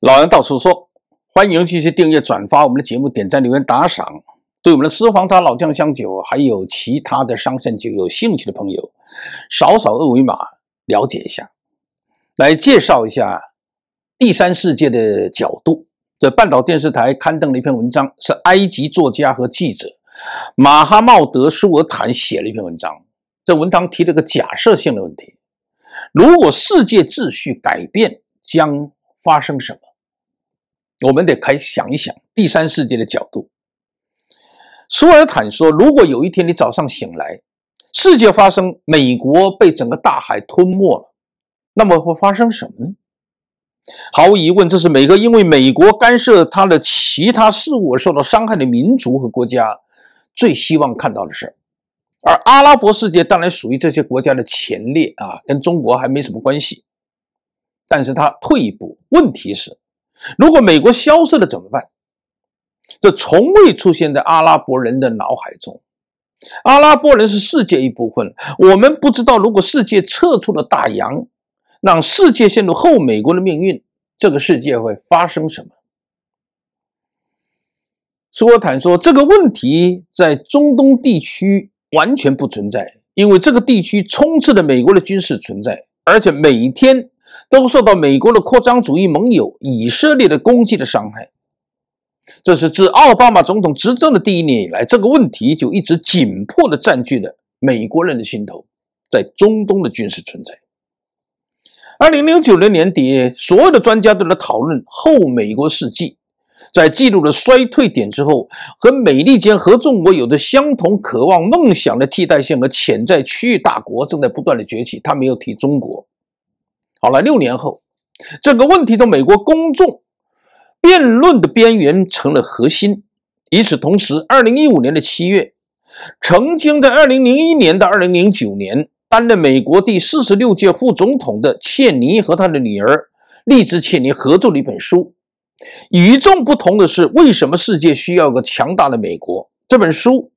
老杨到处说，欢迎继续订阅、转发我们的节目，点赞、留言、打赏。对我们的私房茶、老酱香酒，还有其他的伤肾酒有兴趣的朋友，扫扫二维码了解一下。来介绍一下第三世界的角度，在半岛电视台刊登了一篇文章，是埃及作家和记者马哈茂德·舒尔坦写了一篇文章。这文章提了个假设性的问题：如果世界秩序改变，将发生什么？我们得开想一想第三世界的角度。舒尔坦说：“如果有一天你早上醒来，世界发生美国被整个大海吞没了，那么会发生什么呢？”毫无疑问，这是每个因为美国干涉他的其他事务而受到伤害的民族和国家最希望看到的事而阿拉伯世界当然属于这些国家的前列啊，跟中国还没什么关系。但是他退一步，问题是。如果美国消失了怎么办？这从未出现在阿拉伯人的脑海中。阿拉伯人是世界一部分，我们不知道如果世界撤出了大洋，让世界陷入后美国的命运，这个世界会发生什么？舒尔坦说，这个问题在中东地区完全不存在，因为这个地区充斥着美国的军事存在，而且每天。都受到美国的扩张主义盟友以色列的攻击的伤害。这是自奥巴马总统执政的第一年以来，这个问题就一直紧迫地占据了美国人的心头。在中东的军事存在。二零零九年年底，所有的专家都在讨论后美国世纪，在记录了衰退点之后，和美利坚合众国有着相同渴望梦想的替代性和潜在区域大国正在不断的崛起。他没有提中国。好了，六年后，这个问题的美国公众辩论的边缘成了核心。与此同时，二零一五年的七月，曾经在二零零一年到二零零九年担任美国第四十六届副总统的切尼和他的女儿利兹切尼合作了一本书。与众不同的是，为什么世界需要一个强大的美国？这本书。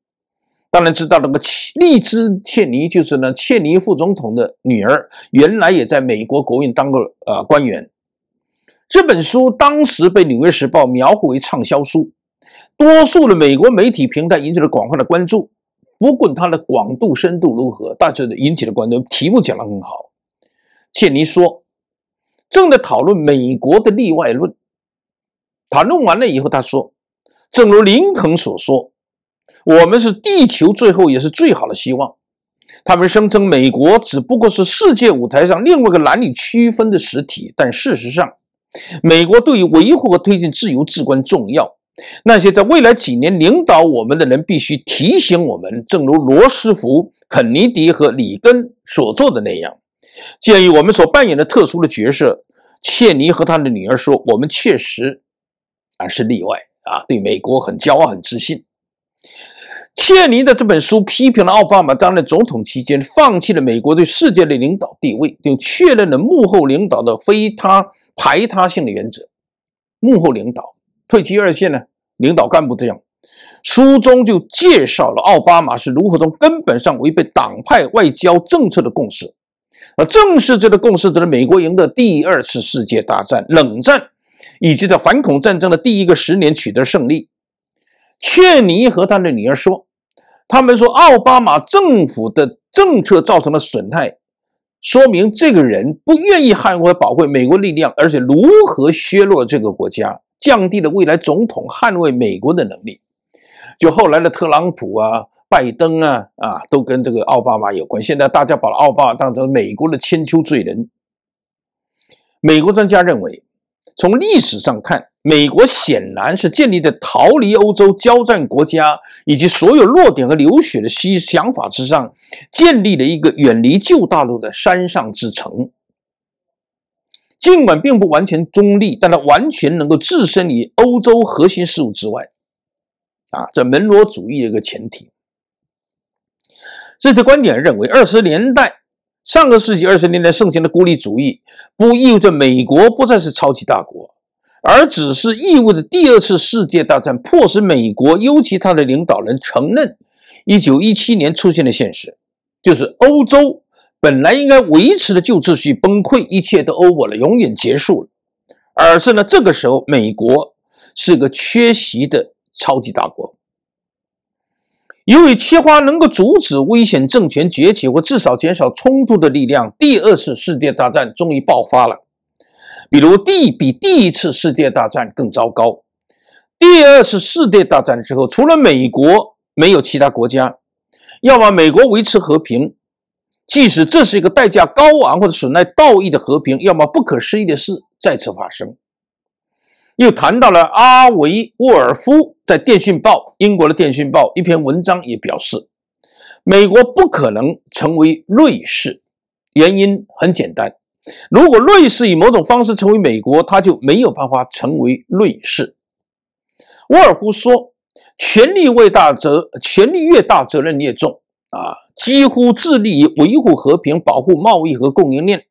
当然知道，那个利兹·切尼就是呢，切尼副总统的女儿，原来也在美国国运当个呃官员。这本书当时被《纽约时报》描绘为畅销书，多数的美国媒体平台引起了广泛的关注。不管它的广度深度如何，但是引起了关注。题目讲得很好，切尼说：“正在讨论美国的例外论。”讨论完了以后，他说：“正如林肯所说。”我们是地球最后也是最好的希望。他们声称美国只不过是世界舞台上另外一个难以区分的实体，但事实上，美国对于维护和推进自由至关重要。那些在未来几年领导我们的人必须提醒我们，正如罗斯福、肯尼迪和里根所做的那样，鉴于我们所扮演的特殊的角色，切尼和他的女儿说：“我们确实，啊是例外啊，对美国很骄傲、很自信。”切尼的这本书批评了奥巴马担任总统期间放弃了美国对世界的领导地位，并确认了幕后领导的非他排他性的原则。幕后领导退居二线呢？领导干部这样。书中就介绍了奥巴马是如何从根本上违背党派外交政策的共识，而正是这个共识，使得美国赢得第二次世界大战、冷战以及在反恐战争的第一个十年取得胜利。劝尼和他的女儿说：“他们说奥巴马政府的政策造成了损害，说明这个人不愿意捍卫保卫美国力量，而且如何削弱这个国家，降低了未来总统捍卫美国的能力。就后来的特朗普啊、拜登啊啊，都跟这个奥巴马有关。现在大家把奥巴马当成美国的千秋罪人。美国专家认为，从历史上看。”美国显然是建立在逃离欧洲交战国家以及所有弱点和流血的西想法之上，建立了一个远离旧大陆的山上之城。尽管并不完全中立，但它完全能够置身于欧洲核心事务之外。啊，这门罗主义的一个前提。这些观点认为，二十年代上个世纪二十年代盛行的孤立主义，不意味着美国不再是超级大国。而只是意味着第二次世界大战迫使美国，尤其他的领导人，承认一九一七年出现的现实，就是欧洲本来应该维持的旧秩序崩溃，一切都 over 了，永远结束了。而是呢，这个时候，美国是个缺席的超级大国。由于缺乏能够阻止危险政权崛起或至少减少冲突的力量，第二次世界大战终于爆发了。比如，第比第一次世界大战更糟糕。第二次世界大战之后，除了美国，没有其他国家。要么美国维持和平，即使这是一个代价高昂或者损害道义的和平；要么不可思议的事再次发生。又谈到了阿维沃尔夫在《电讯报》（英国的《电讯报》）一篇文章也表示，美国不可能成为瑞士。原因很简单。如果瑞士以某种方式成为美国，他就没有办法成为瑞士。沃尔夫说：“权力越大责，权力越大，责任越重。”啊，几乎致力于维护和平、保护贸易和供应链，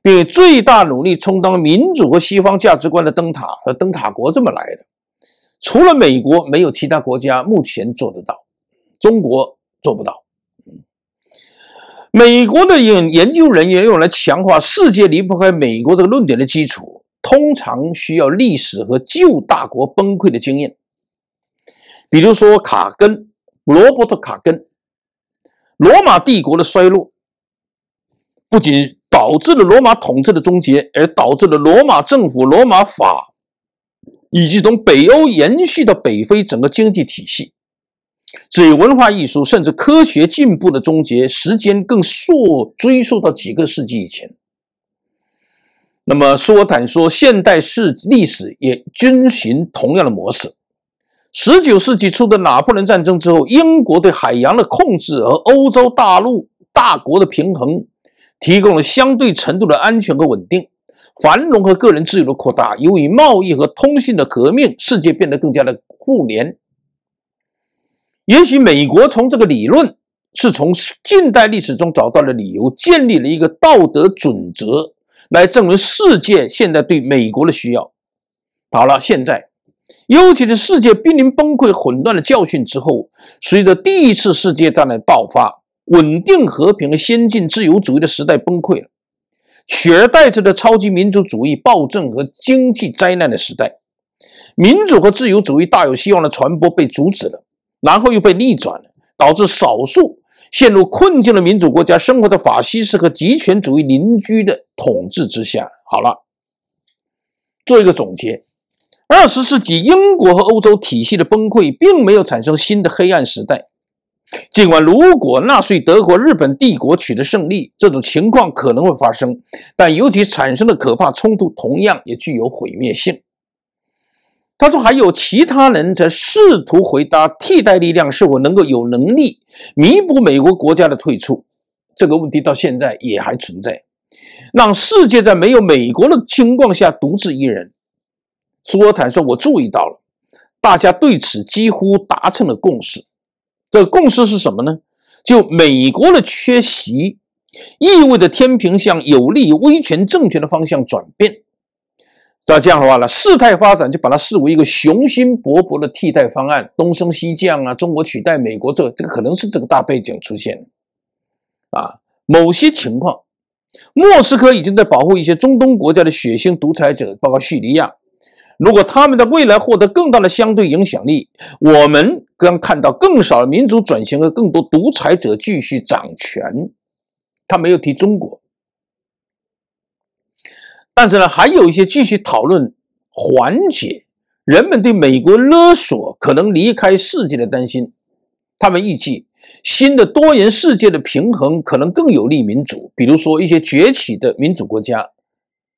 并最大努力充当民主和西方价值观的灯塔和灯塔国，这么来的。除了美国，没有其他国家目前做得到，中国做不到。美国的研研究人员用来强化世界离不开美国这个论点的基础，通常需要历史和旧大国崩溃的经验。比如说，卡根，罗伯特·卡根，罗马帝国的衰落不仅导致了罗马统治的终结，而导致了罗马政府、罗马法，以及从北欧延续到北非整个经济体系。至于文化艺术甚至科学进步的终结时间，更溯追溯到几个世纪以前。那么，舒坦说，现代世历史也遵循同样的模式。十九世纪初的拿破仑战争之后，英国对海洋的控制和欧洲大陆大国的平衡，提供了相对程度的安全和稳定、繁荣和个人自由的扩大。由于贸易和通信的革命，世界变得更加的互联。也许美国从这个理论，是从近代历史中找到的理由，建立了一个道德准则，来证明世界现在对美国的需要。好了，现在，尤其是世界濒临崩溃、混乱的教训之后，随着第一次世界大战的爆发，稳定、和平和先进自由主义的时代崩溃了，取而代之的超级民族主义、暴政和经济灾难的时代，民主和自由主义大有希望的传播被阻止了。然后又被逆转了，导致少数陷入困境的民主国家生活在法西斯和极权主义邻居的统治之下。好了，做一个总结：二十世纪英国和欧洲体系的崩溃，并没有产生新的黑暗时代。尽管如果纳粹德国、日本帝国取得胜利，这种情况可能会发生，但尤其产生的可怕冲突同样也具有毁灭性。他说：“还有其他人在试图回答替代力量是否能够有能力弥补美国国家的退出这个问题，到现在也还存在。让世界在没有美国的情况下独自一人。”舒尔坦说：“我注意到了，大家对此几乎达成了共识。这共识是什么呢？就美国的缺席意味着天平向有利于威权政权的方向转变。”那这样的话呢？事态发展就把它视为一个雄心勃勃的替代方案，东升西降啊，中国取代美国，这这个可能是这个大背景出现啊。某些情况，莫斯科已经在保护一些中东国家的血腥独裁者，包括叙利亚。如果他们的未来获得更大的相对影响力，我们将看到更少的民主转型和更多独裁者继续掌权。他没有提中国。但是呢，还有一些继续讨论缓解人们对美国勒索可能离开世界的担心。他们预计新的多元世界的平衡可能更有利于民主，比如说一些崛起的民主国家。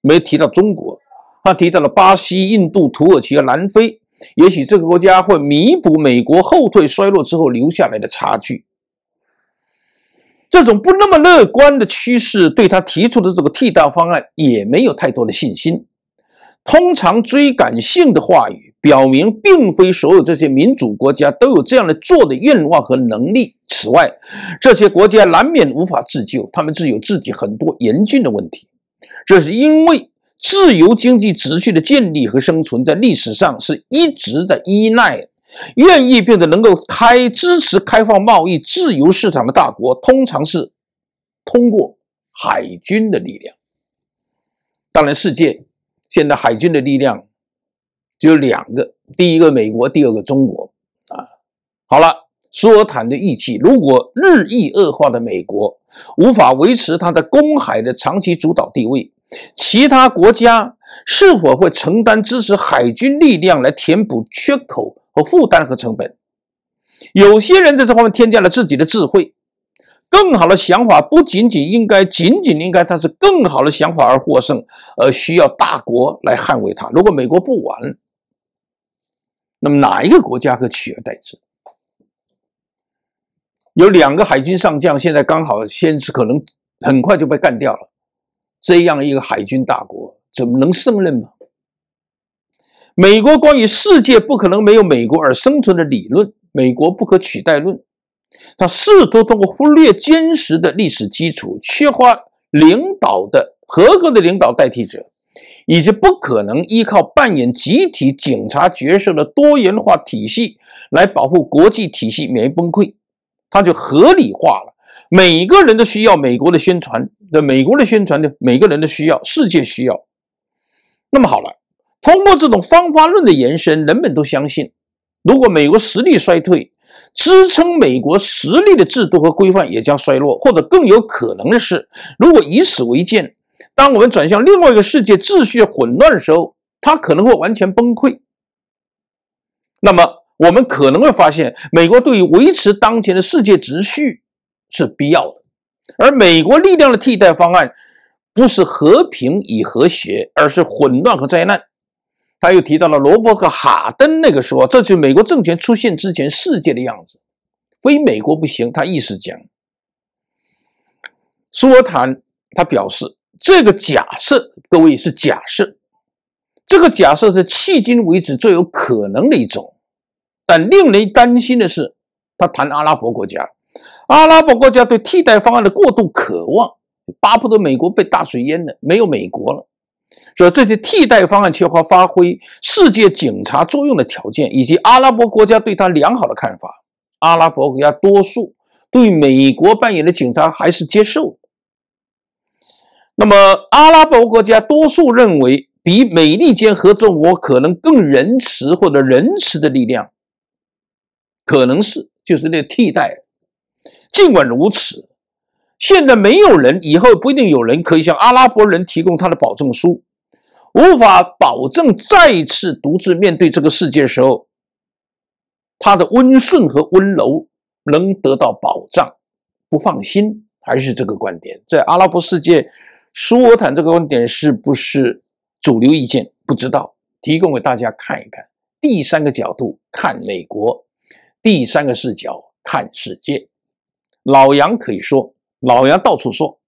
没提到中国，他提到了巴西、印度、土耳其和南非。也许这个国家会弥补美国后退衰落之后留下来的差距。这种不那么乐观的趋势，对他提出的这个替代方案也没有太多的信心。通常追赶性的话语表明，并非所有这些民主国家都有这样的做的愿望和能力。此外，这些国家难免无法自救，他们自有自己很多严峻的问题。这是因为自由经济秩序的建立和生存在历史上是一直在依赖。愿意变得能够开支持开放贸易、自由市场的大国，通常是通过海军的力量。当然，世界现在海军的力量只有两个：第一个美国，第二个中国。啊，好了，舒尔坦的预期，如果日益恶化的美国无法维持它在公海的长期主导地位，其他国家是否会承担支持海军力量来填补缺口？和负担和成本，有些人在这方面添加了自己的智慧，更好的想法不仅仅应该仅仅应该它是更好的想法而获胜，而需要大国来捍卫它。如果美国不玩，那么哪一个国家可取而代之？有两个海军上将，现在刚好先是可能很快就被干掉了，这样一个海军大国怎么能胜任吗？美国关于世界不可能没有美国而生存的理论，美国不可取代论，他试图通过忽略坚实的历史基础、缺乏领导的合格的领导代替者，以及不可能依靠扮演集体警察角色的多元化体系来保护国际体系免于崩溃，他就合理化了。每个人都需要美国的宣传，那美国的宣传呢？每个人都需要，世界需要。那么好了。通过这种方法论的延伸，人们都相信，如果美国实力衰退，支撑美国实力的制度和规范也将衰落；或者更有可能的是，如果以此为鉴，当我们转向另外一个世界秩序混乱的时候，它可能会完全崩溃。那么，我们可能会发现，美国对于维持当前的世界秩序是必要的，而美国力量的替代方案不是和平与和谐，而是混乱和灾难。他又提到了罗伯特·哈登那个说，这是美国政权出现之前世界的样子，非美国不行。他意思讲，舒尔坦他表示这个假设，各位是假设，这个假设是迄今为止最有可能的一种。但令人担心的是，他谈阿拉伯国家，阿拉伯国家对替代方案的过度渴望，巴不得美国被大水淹了，没有美国了。所以这些替代方案缺乏发挥世界警察作用的条件，以及阿拉伯国家对他良好的看法。阿拉伯国家多数对美国扮演的警察还是接受那么，阿拉伯国家多数认为，比美利坚合众国可能更仁慈或者仁慈的力量，可能是就是那替代。尽管如此。现在没有人，以后不一定有人可以向阿拉伯人提供他的保证书，无法保证再次独自面对这个世界时候，他的温顺和温柔能得到保障，不放心，还是这个观点。在阿拉伯世界，苏尔坦这个观点是不是主流意见？不知道。提供给大家看一看。第三个角度看美国，第三个视角看世界，老杨可以说。老杨到处说。